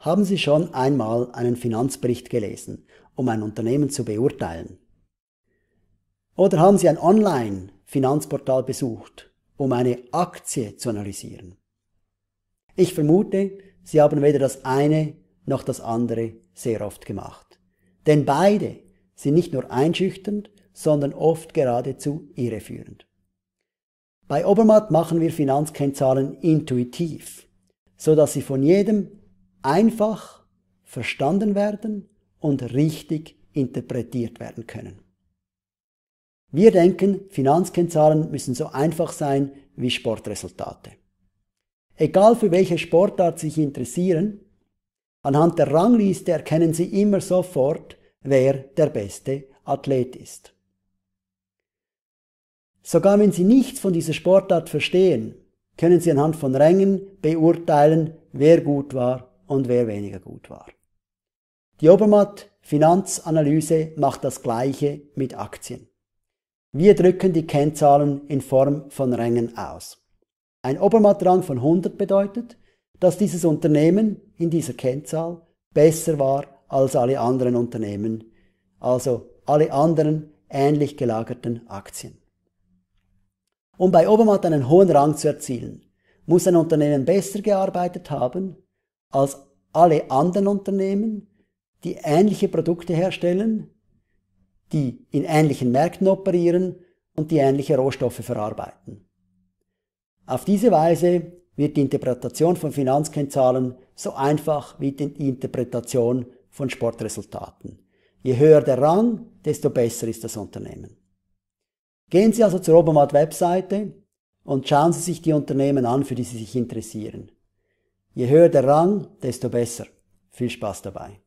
Haben Sie schon einmal einen Finanzbericht gelesen, um ein Unternehmen zu beurteilen? Oder haben Sie ein Online-Finanzportal besucht, um eine Aktie zu analysieren? Ich vermute, Sie haben weder das eine noch das andere sehr oft gemacht. Denn beide sind nicht nur einschüchternd, sondern oft geradezu irreführend. Bei Obermatt machen wir Finanzkennzahlen intuitiv, so dass Sie von jedem einfach verstanden werden und richtig interpretiert werden können. Wir denken, Finanzkennzahlen müssen so einfach sein wie Sportresultate. Egal für welche Sportart Sie sich interessieren, anhand der Rangliste erkennen Sie immer sofort, wer der beste Athlet ist. Sogar wenn Sie nichts von dieser Sportart verstehen, können Sie anhand von Rängen beurteilen, wer gut war und wer weniger gut war. Die Obermatt Finanzanalyse macht das Gleiche mit Aktien. Wir drücken die Kennzahlen in Form von Rängen aus. Ein Obermatt-Rang von 100 bedeutet, dass dieses Unternehmen in dieser Kennzahl besser war als alle anderen Unternehmen, also alle anderen ähnlich gelagerten Aktien. Um bei Obermatt einen hohen Rang zu erzielen, muss ein Unternehmen besser gearbeitet haben als alle anderen Unternehmen, die ähnliche Produkte herstellen, die in ähnlichen Märkten operieren und die ähnliche Rohstoffe verarbeiten. Auf diese Weise wird die Interpretation von Finanzkennzahlen so einfach wie die Interpretation von Sportresultaten. Je höher der Rang, desto besser ist das Unternehmen. Gehen Sie also zur Obermatt-Webseite und schauen Sie sich die Unternehmen an, für die Sie sich interessieren. Je höher der Rang, desto besser. Viel Spaß dabei.